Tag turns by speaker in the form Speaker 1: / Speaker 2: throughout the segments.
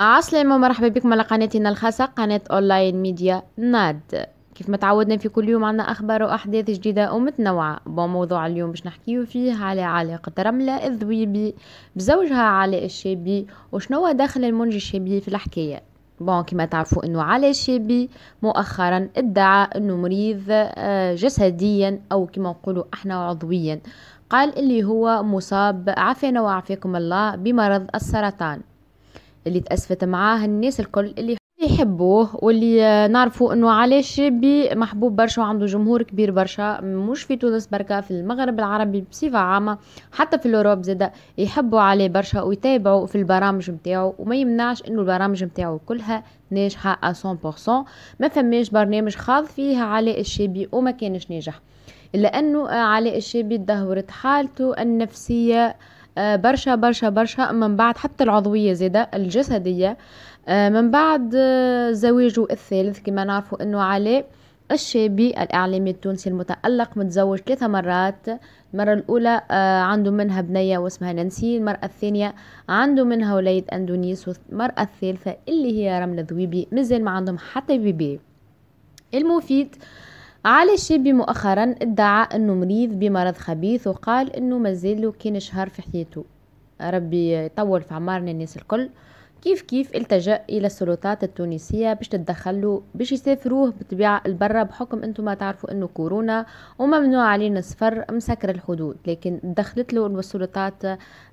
Speaker 1: السلام ومرحبا بكم على قناتنا الخاصة قناة اونلاين ميديا ناد كيف ما تعودنا في كل يوم عنا اخبار واحداث جديدة ومتنوعة بموضوع اليوم باش نحكيو فيه على علاقة رملة الذويبي بزوجها علاء الشابي وشنو دخل المنجي الشابي في الحكاية بون كما تعرفوا انه علاء الشابي مؤخرا ادعى انه مريض آه، جسديا او كما نقولوا احنا عضويا قال اللي هو مصاب عافانا وعافاكم الله بمرض السرطان اللي تأسفت معاه الناس الكل اللي يحبوه واللي نعرفوا انه علاش بي محبوب برشا وعنده جمهور كبير برشا مش في تونس بركة في المغرب العربي بصفة عامة حتى في الاوروب زادا يحبوا عليه برشا ويتابعوا في البرامج متاعو وما يمنعش انه البرامج متاعو كلها ناجحة 100% ما فماش برنامج خاض فيه علاء الشابي وما كانش ناجح الا انه علاء الشابي تدهورت حالته النفسية آه، برشا برشا برشا من بعد حتى العضوية زادة الجسدية آه، من بعد آه، زواجه الثالث كما نعرفوا أنه علاء الشابي الإعلامي التونسي المتألق متزوج ثلاث مرات المرة الأولى عنده منها بنية واسمها نانسي المرأة الثانية عنده منها وليد أندونيس والمرأة الثالثة اللي هي رملة ذويبي مازال ما عندهم حتى بيبي المفيد آه علي الشابي مؤخرا ادعى انه مريض بمرض خبيث وقال انه مازال كان شهر في حياته ربي يطول في عمارنا الناس الكل كيف كيف التجأ إلى السلطات التونسية باش تتدخلوا باش يسافروه بطبيعة البرة بحكم أنتم ما تعرفوا أنه كورونا وممنوع علينا السفر مسكر الحدود لكن دخلت له السلطات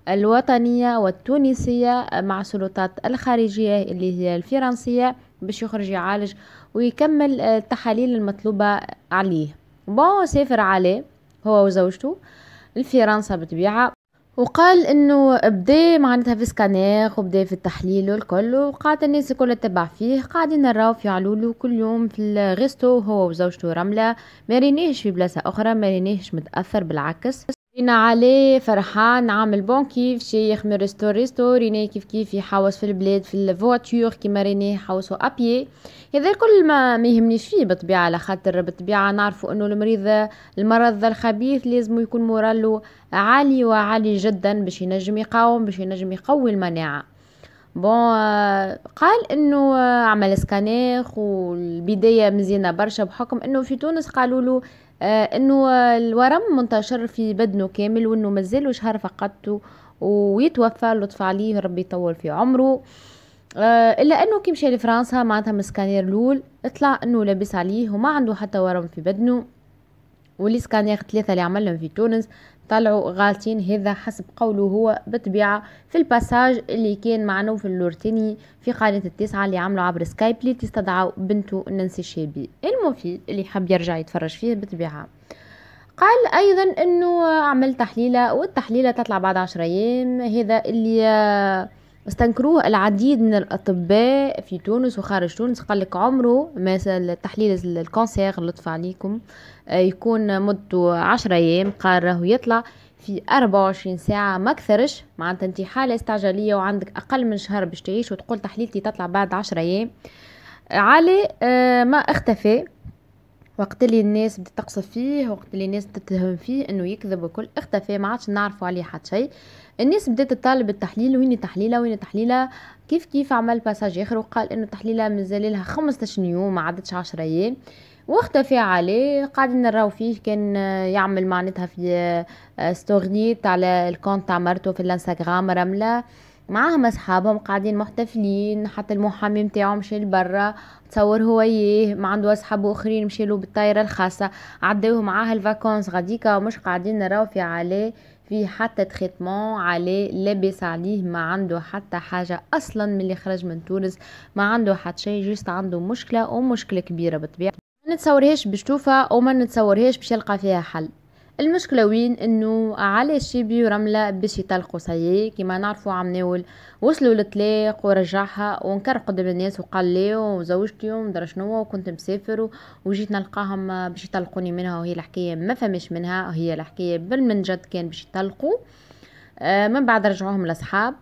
Speaker 1: الوطنية والتونسية مع السلطات الخارجية اللي هي الفرنسية باش يخرج يعالج ويكمل آه، التحاليل المطلوبة عليه بون سافر عليه هو وزوجته لفرنسا بطبيعة وقال انه بدا معناتها في سكانير وبدا في التحليل والكل وقعدت الناس الكل تتبع فيه قاعدين نراو في علولو كل يوم في الغيستو هو وزوجته رملة ما في بلاصه اخرى ما متاثر بالعكس رينا عليه فرحان عامل بون كيف شيخ من ريستو ريستو ريني كيف كيف يحوس في البلاد في الفواتور كيما ريني يحوسوا ابيي هذا الكل ما ما يهمنيش فيه بالطبيعه على خاطر بالطبيعه نعرفوا انه المريض المرض الخبيث لازم يكون مورالو عالي وعالي جدا باش ينجم يقاوم باش ينجم يقوي المناعه بون آه، قال انه آه، عمل سكانير والبدايه مزينة برشا بحكم انه في تونس قالوا له آه، انه الورم منتشر في بدنه كامل وانه مازالو شهر فقدته ويتوفى لطف عليه ربي يطول في عمره آه، الا انه كي مشى لفرنسا معناتها من لول الاول طلع انه لابس عليه وما عنده حتى ورم في بدنه والسكانير ثلاثة اللي عملهم في تونس طلعوا غالطين هذا حسب قوله هو بالطبيعة في الباساج اللي كان مع في اللورتيني في قناة التاسعة اللي عملوا عبر سكايب اللي تستدعوا بنته نانسي شابي المفيد اللي حب يرجع يتفرج فيه بالطبيعة قال ايضا انه عمل تحليلة والتحليلة تطلع بعد عشر ايام هذا اللي استنكروه العديد من الأطباء في تونس وخارج تونس قال لك عمره مثلا تحليل الكونسير لطف عليكم آه، يكون مدته عشرة أيام قال راهو يطلع في 24 ساعة ما اكثرش معناتها انت حالة استعجالية وعندك أقل من شهر باش تعيش وتقول تحليلتي تطلع بعد عشرة أيام علي آه، ما اختفى وقت اللي الناس بدات تقصف فيه وقت اللي الناس تتهم فيه انه يكذب وكل اختفى ما عادش نعرفوا عليه حتى شيء الناس بدات تطالب التحليل وين تحليله وين تحليله كيف كيف عمل باساج اخر وقال انه تحليله مازال لها 15 يوم ما عادتش 10 ايام واختفى عليه قاعدين نراو فيه كان يعمل معناتها في ستوريات على الكونت تاع مرته في الانستغرام رمله معاهم اصحابهم قاعدين محتفلين حتى المحامي نتاعو مشى لبرا تصور هو ايه ما عنده اصحاب اخرين له بالطائره الخاصه عداوه معاه الفاكونس غاديكا ومش قاعدين نراو في عليه في حتى تريتمون عليه لبس عليه ما عنده حتى حاجة أصلا من اللي خرج من تونس ما عنده حتى شيء جست عنده مشكلة ومشكلة كبيرة بطبيعة ما نتصورهاش باش وما نتصورهاش باش يلقى فيها حل المشكلة وين انه علاش بيو رملة باش يطلقوا سيي كيما نعرفوا عم ناول وصلوا للطلاق ورجعها وانكر قدام الناس وقال لي وزوجتي ومدرا شنو وكنت مسافر وجيت نلقاهم باش يطلقوني منها وهي الحكاية ما فهمش منها وهي الحكاية جد كان باش يطلقوا آه من بعد رجعوهم لاصحاب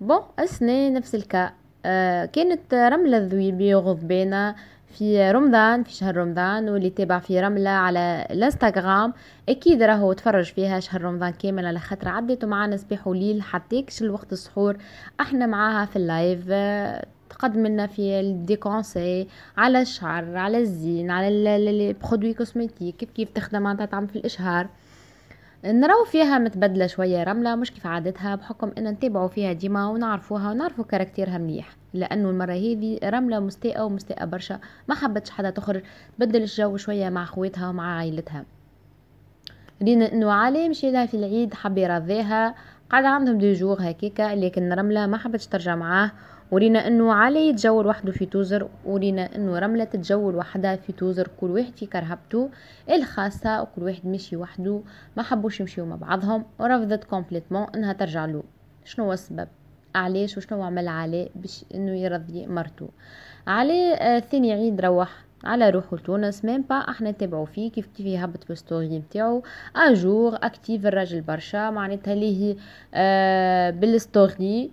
Speaker 1: بو السنة نفس الكا آه كانت رملة ذويبي غضبانة في رمضان في شهر رمضان واللي تابع في رملة على الانستغرام اكيد راهو تفرج فيها شهر رمضان كامل على خاطر عديتو معانا صباح وليل حتىكش الوقت السحور احنا معاها في اللايف آه، تقدم لنا في دي كونسي على الشعر على الزين على برودوي كوزميتيك كيف كيف تخدم معناتها تعمل في الاشهار نراو فيها متبدله شويه رمله مش كيف عادتها بحكم ان نتابعوا فيها ديما ونعرفوها ونعرفوا كاركتيرها مليح لانه المره هذه رمله مستاءه ومستاءه برشا ما حبتش حدا تخرج بدل الجو شويه مع خواتها ومع عائلتها لينا انه علي مشي لها في العيد حب يرضيها قعد عندهم دي جوغ هكاكا لكن رمله ما حبتش ترجع معاه ورينا انه علي يتجول وحده في توزر ورينا انه رملة تتجول وحدها في توزر كل واحد في كرهبته الخاصة وكل واحد مشي وحده ما حبوش يمشيو مع بعضهم ورفضت كومبليتمون انها ترجع له شنو هو السبب علاش وشنو عمل علي باش انه يرضي مرتو علاء آه، ثاني عيد روح على روحه لتونس ميم با احنا نتابعو فيه كيف كيف يهبط في الستوري نتاعو اجور اكتيف الراجل برشا معناتها ليه آه بالستوري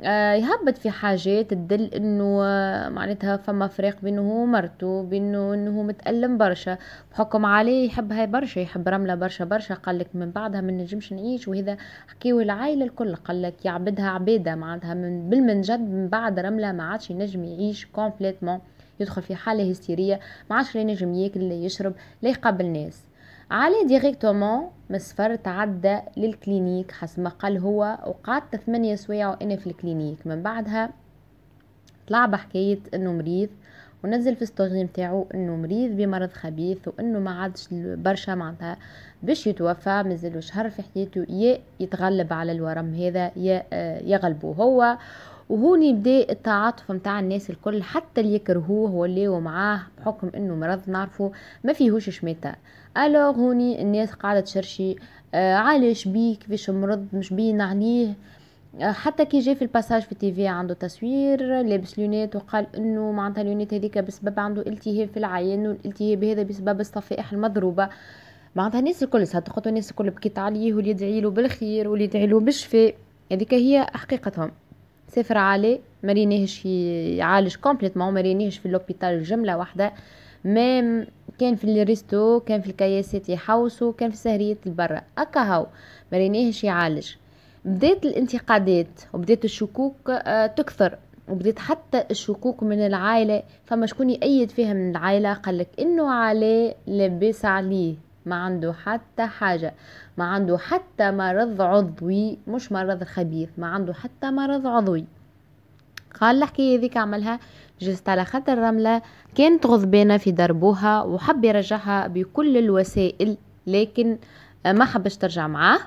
Speaker 1: آه، يهبط في حاجات تدل انه آه، معناتها فما فريق بينه ومرته بينه انه متألم برشا بحكم عليه يحبها برشا يحب رملة برشا برشا قالك من بعدها ما نجمش نعيش وهذا حكيو العائلة الكل قالك يعبدها عبادة معناتها من بالمنجد من بعد رملة ما عادش ينجم يعيش كومبليتمون يدخل في حالة هستيرية ما عادش ينجم ياكل لا يشرب لا يقابل ناس علي ديريكتومون مسفر تعدى للكلينيك حسب ما قال هو وقعدت ثمانية سوايع وانا في الكلينيك من بعدها طلع بحكاية انه مريض ونزل في ستوري نتاعو انه مريض بمرض خبيث وانه ما عادش برشا معناتها باش يتوفى مازالو شهر في حياته يا يتغلب على الورم هذا يا آه، يغلبه هو وهون يبدا التعاطف متاع الناس الكل حتى اللي يكرهوه ولاو معاه بحكم انه مرض نعرفه ما فيهوش شماتة الوغ هوني الناس قاعده تشرشي آه علاش بيه كيفاش مرض مش بين عليه آه، حتى كي جا في الباساج في تيفي عنده تصوير لابس لونات وقال انه معناتها لونات هذيك بسبب عنده التهاب في العين والالتهاب هذا بسبب الصفائح المضروبه معناتها الناس الكل صدقته الناس الكل بكيت عليه واللي يدعي له بالخير واللي يدعي له بالشفاء هذيك هي حقيقتهم سافر علي ما رينيهش يعالج كومبليتمون ما رينيهش في لوبيتال جمله واحده ما كان في الريستو كان في الكياسات يحوسوا كان في سهريه البرا اكا هاو ما رينيهش يعالج بدات الانتقادات وبدات الشكوك آه، تكثر وبدات حتى الشكوك من العائله فما شكون يأيد فيها من العائله قالك انه علي لباس عليه ما عنده حتى حاجة ما عنده حتى مرض عضوي مش مرض خبيث ما عنده حتى مرض عضوي قال الحكاية ذيك عملها جست على خاطر رملة كانت غضبانة في دربوها وحب يرجعها بكل الوسائل لكن ما حبش ترجع معاه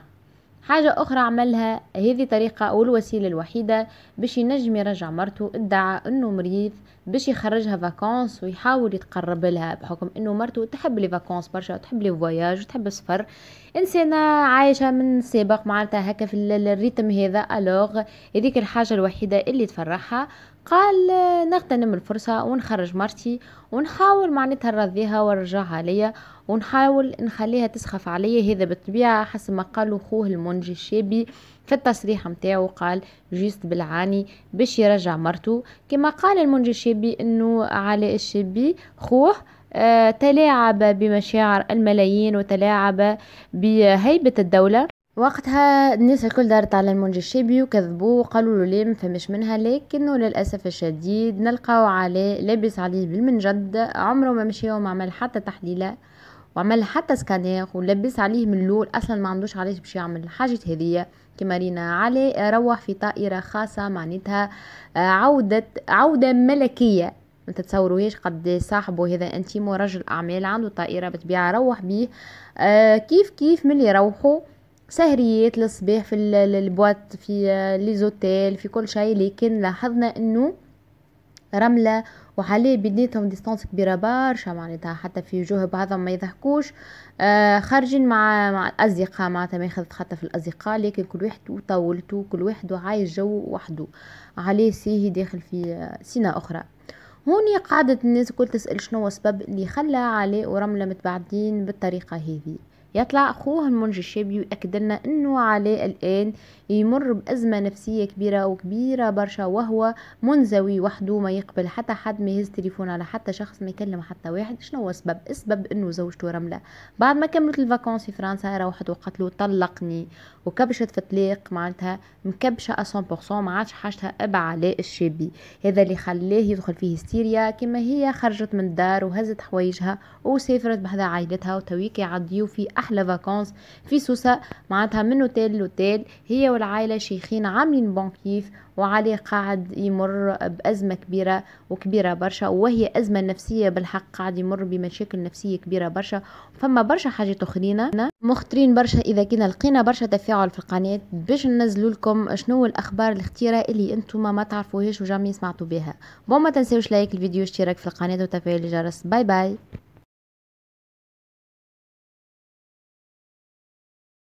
Speaker 1: حاجة أخرى عملها هذه طريقة أو الوسيلة الوحيدة باش ينجم يرجع مرته ادعى أنه مريض باش يخرجها فاكونس ويحاول يتقرب لها بحكم أنه مرته تحب لي فاكونس برشا تحب لي فواياج وتحب السفر إنسانة عايشة من سابق معناتها هكا في الريتم هذا ألوغ هذيك الحاجة الوحيدة اللي تفرحها قال نغتنم الفرصة ونخرج مرتي ونحاول معناتها نرضيها ونرجعها ليا ونحاول نخليها تسخف عليا هذا بالطبيعة حسب ما قالوا خوه المنجي الشابي في التصريح متاعو قال جيست بالعاني باش يرجع مرتو كما قال المنجي الشابي انه علاء الشابي خوه آه، تلاعب بمشاعر الملايين وتلاعب بهيبة الدولة وقتها الناس الكل دارت على المونجي الشابي وكذبوا وقالوا له ليه ما فماش منها لكنه للاسف الشديد نلقاو عليه لابس عليه بالمنجد عمره ما مشي وما عمل حتى تحليله وعمل حتى سكانير ولبس عليه من الاول اصلا ما عندوش علاش باش يعمل حاجه هذيه كما رينا علي روح في طائره خاصه معناتها آه، عوده عوده ملكيه ما تتصوروهاش قد صاحبه هذا انتيمو رجل اعمال عنده طائره بتبيع روح بيه آه، كيف كيف من اللي يروحوا سهريات للصباح في البوات في آه، زوتيل في كل شيء لكن لاحظنا انه رمله وحاليا بيناتهم ديستانس كبيره برشا معناتها حتى في وجوه بعضهم ما يضحكوش آه خارجين مع مع الاصدقاء معناتها ما يخذت حتى في الاصدقاء لكن كل واحد وطولته كل واحد وعايش جو وحده عليه سيهي داخل في سنه آه، اخرى هوني قعدت الناس الكل تسأل شنو السبب اللي خلى علي ورملة متبعدين بالطريقة هذه يطلع أخوه المنجي الشابي ويأكد لنا أنه عليه الآن يمر بأزمة نفسية كبيرة وكبيرة برشا وهو منزوي وحده ما يقبل حتى حد ما يهز تليفون على حتى شخص ما يكلم حتى واحد شنو هو السبب السبب أنه زوجته رملة بعد ما كملت الفاكونس في فرنسا روحت وقالت له طلقني وكبشة فتليق معناتها مكبشة 100% ما عادش حاجتها أبع على الشابي هذا اللي خلاه يدخل فيه هستيريا كما هي خرجت من الدار وهزت حوايجها وسافرت بحذا عائلتها وتويكي يعديو في أحلى فاكونس في سوسة معناتها من اوتيل لوتيل هي والعائلة شيخين عاملين بون كيف وعلي قاعد يمر بأزمة كبيرة وكبيرة برشا وهي أزمة نفسية بالحق قاعد يمر بمشاكل نفسية كبيرة برشا فما برشا حاجات أخرين مخترين برشا إذا كنا لقينا برشا تفاعل في القناة باش ننزلوا لكم شنو الأخبار الاختيرة اللي أنتم ما تعرفوهاش وجامي سمعتوا بها بون ما لايك الفيديو اشتراك في القناة وتفعيل الجرس باي باي